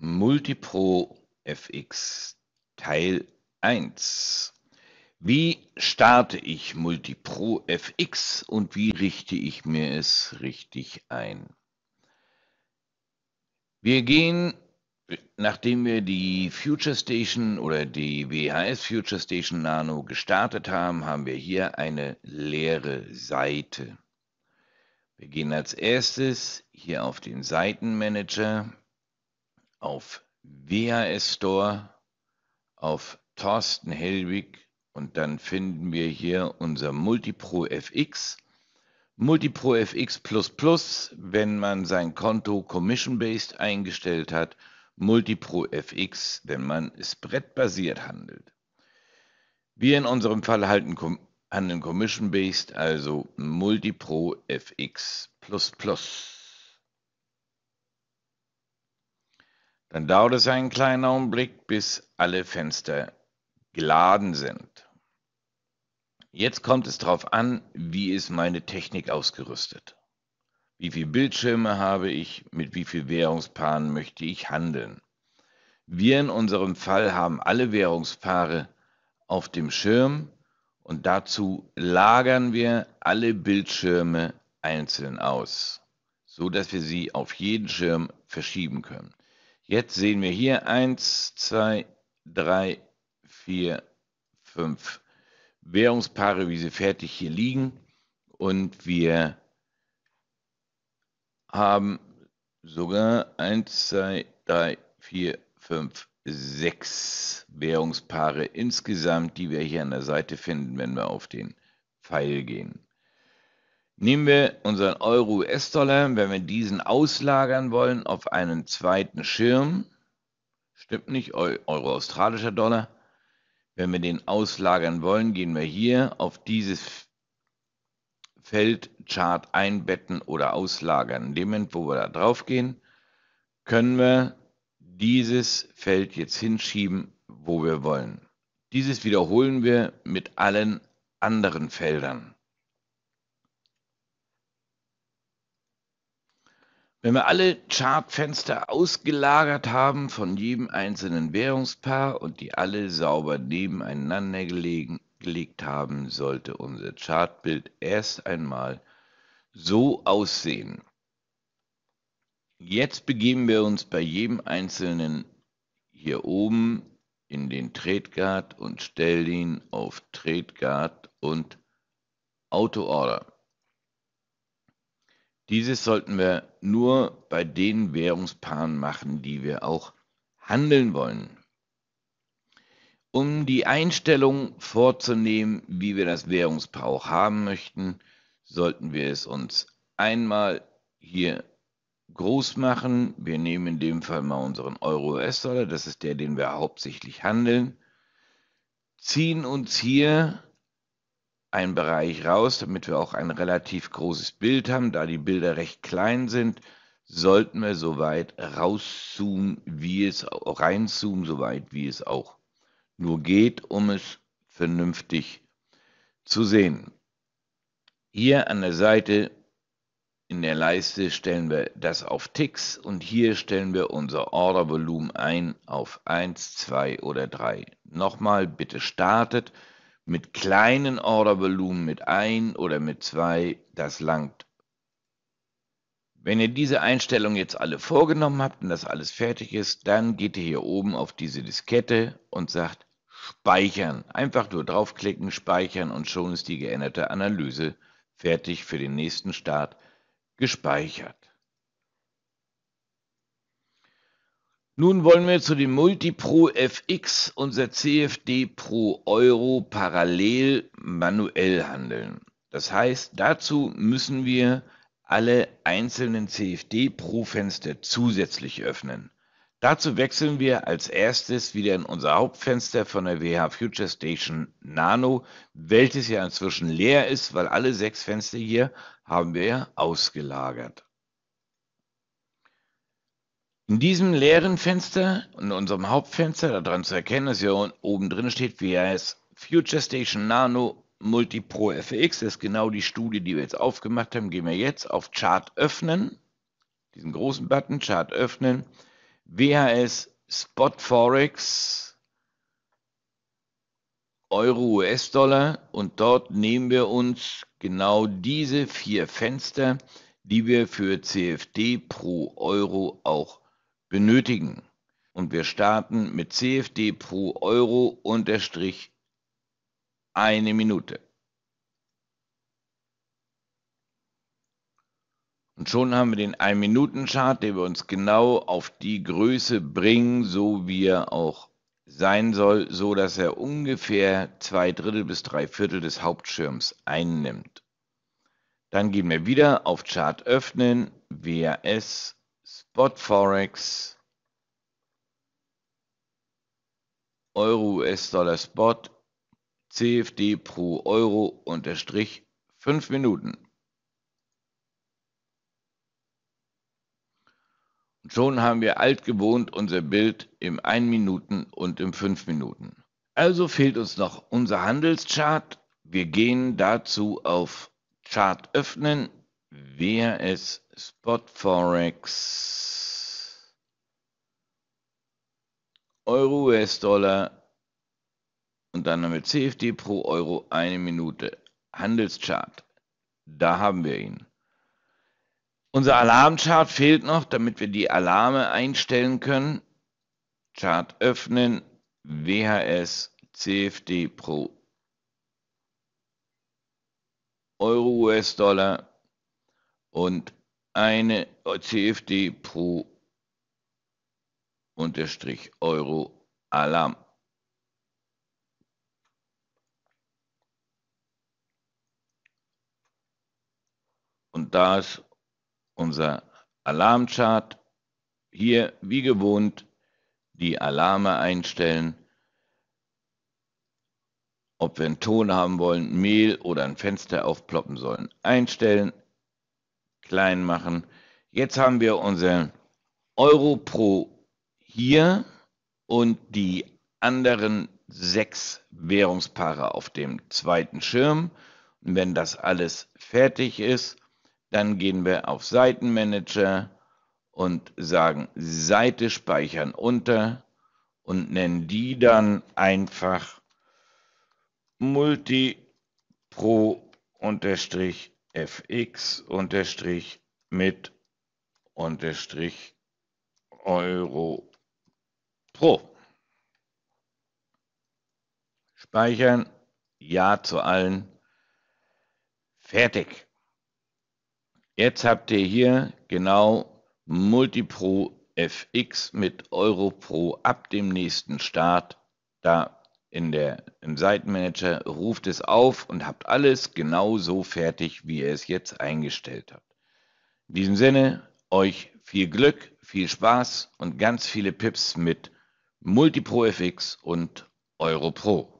Multipro FX Teil 1. Wie starte ich Multipro FX und wie richte ich mir es richtig ein? Wir gehen, nachdem wir die Future Station oder die WHS Future Station Nano gestartet haben, haben wir hier eine leere Seite. Wir gehen als erstes hier auf den Seitenmanager auf WHS Store, auf Thorsten Hellwig und dann finden wir hier unser Multipro FX. Multipro FX Plus, wenn man sein Konto Commission-Based eingestellt hat, Multipro FX, wenn man es brettbasiert handelt. Wir in unserem Fall halten handeln Commission-Based, also Multipro FX Plus. Dann dauert es einen kleinen Augenblick, bis alle Fenster geladen sind. Jetzt kommt es darauf an, wie ist meine Technik ausgerüstet. Wie viele Bildschirme habe ich? Mit wie vielen Währungspaaren möchte ich handeln? Wir in unserem Fall haben alle Währungspaare auf dem Schirm und dazu lagern wir alle Bildschirme einzeln aus, so dass wir sie auf jeden Schirm verschieben können. Jetzt sehen wir hier 1, 2, 3, 4, 5 Währungspaare, wie sie fertig hier liegen. Und wir haben sogar 1, 2, 3, 4, 5, 6 Währungspaare insgesamt, die wir hier an der Seite finden, wenn wir auf den Pfeil gehen. Nehmen wir unseren Euro-US-Dollar, wenn wir diesen auslagern wollen auf einen zweiten Schirm, stimmt nicht, Euro-australischer Dollar, wenn wir den auslagern wollen, gehen wir hier auf dieses Feld Chart einbetten oder auslagern. In dem Moment, wo wir da drauf gehen, können wir dieses Feld jetzt hinschieben, wo wir wollen. Dieses wiederholen wir mit allen anderen Feldern. Wenn wir alle Chartfenster ausgelagert haben von jedem einzelnen Währungspaar und die alle sauber nebeneinander gelegen, gelegt haben, sollte unser Chartbild erst einmal so aussehen. Jetzt begeben wir uns bei jedem einzelnen hier oben in den Tretguard und stellen ihn auf Tretguard und Auto Order. Dieses sollten wir nur bei den Währungspaaren machen, die wir auch handeln wollen. Um die Einstellung vorzunehmen, wie wir das Währungspaar auch haben möchten, sollten wir es uns einmal hier groß machen. Wir nehmen in dem Fall mal unseren Euro-US-Dollar, das ist der, den wir hauptsächlich handeln, ziehen uns hier einen Bereich raus, damit wir auch ein relativ großes Bild haben. Da die Bilder recht klein sind, sollten wir so weit rauszoomen, wie es reinzoomen, so weit wie es auch nur geht, um es vernünftig zu sehen. Hier an der Seite in der Leiste stellen wir das auf Ticks und hier stellen wir unser Ordervolumen ein auf 1, 2 oder 3. Nochmal, bitte startet mit kleinen Ordervolumen mit ein oder mit zwei, das langt. Wenn ihr diese Einstellung jetzt alle vorgenommen habt und das alles fertig ist, dann geht ihr hier oben auf diese Diskette und sagt Speichern. Einfach nur draufklicken, speichern und schon ist die geänderte Analyse fertig für den nächsten Start gespeichert. Nun wollen wir zu dem Multipro FX, unser CFD pro Euro, parallel manuell handeln. Das heißt, dazu müssen wir alle einzelnen CFD pro Fenster zusätzlich öffnen. Dazu wechseln wir als erstes wieder in unser Hauptfenster von der WH Future Station Nano, welches ja inzwischen leer ist, weil alle sechs Fenster hier haben wir ja ausgelagert. In diesem leeren Fenster, in unserem Hauptfenster, daran zu erkennen, dass hier oben drin steht, wie heißt Future Station Nano Multi Pro FX, das ist genau die Studie, die wir jetzt aufgemacht haben, gehen wir jetzt auf Chart öffnen, diesen großen Button, Chart öffnen, WHS Spot Forex, Euro, US-Dollar und dort nehmen wir uns genau diese vier Fenster, die wir für CFD pro Euro auch benötigen. Und wir starten mit CFD pro Euro unterstrich eine Minute. Und schon haben wir den 1-Minuten-Chart, der wir uns genau auf die Größe bringen, so wie er auch sein soll, so dass er ungefähr zwei Drittel bis drei Viertel des Hauptschirms einnimmt. Dann gehen wir wieder auf Chart öffnen, WAS Spot Forex, Euro, US-Dollar Spot, CFD pro Euro unterstrich 5 Minuten. Und schon haben wir altgewohnt unser Bild im 1 Minuten und im 5 Minuten. Also fehlt uns noch unser Handelschart. Wir gehen dazu auf Chart öffnen, Wer ist Spotforex? Euro, US-Dollar und dann haben wir CFD pro Euro eine Minute. Handelschart. Da haben wir ihn. Unser Alarmchart fehlt noch, damit wir die Alarme einstellen können. Chart öffnen. WHS CFD pro Euro US-Dollar und eine CFD pro unterstrich Euro Alarm. Und da ist unser Alarmchart. Hier wie gewohnt die Alarme einstellen. Ob wir einen Ton haben wollen, Mehl oder ein Fenster aufploppen sollen, einstellen klein machen. Jetzt haben wir unseren Euro pro hier und die anderen sechs Währungspaare auf dem zweiten Schirm. Und wenn das alles fertig ist, dann gehen wir auf Seitenmanager und sagen Seite speichern unter und nennen die dann einfach Multi Pro unterstrich fx unterstrich mit unterstrich Euro pro. Speichern. Ja zu allen. Fertig. Jetzt habt ihr hier genau Multipro fx mit Euro pro ab dem nächsten Start. Da in der, Im Seitenmanager ruft es auf und habt alles genau so fertig, wie ihr es jetzt eingestellt habt. In diesem Sinne, euch viel Glück, viel Spaß und ganz viele Pips mit MultiPro FX und Euro Pro.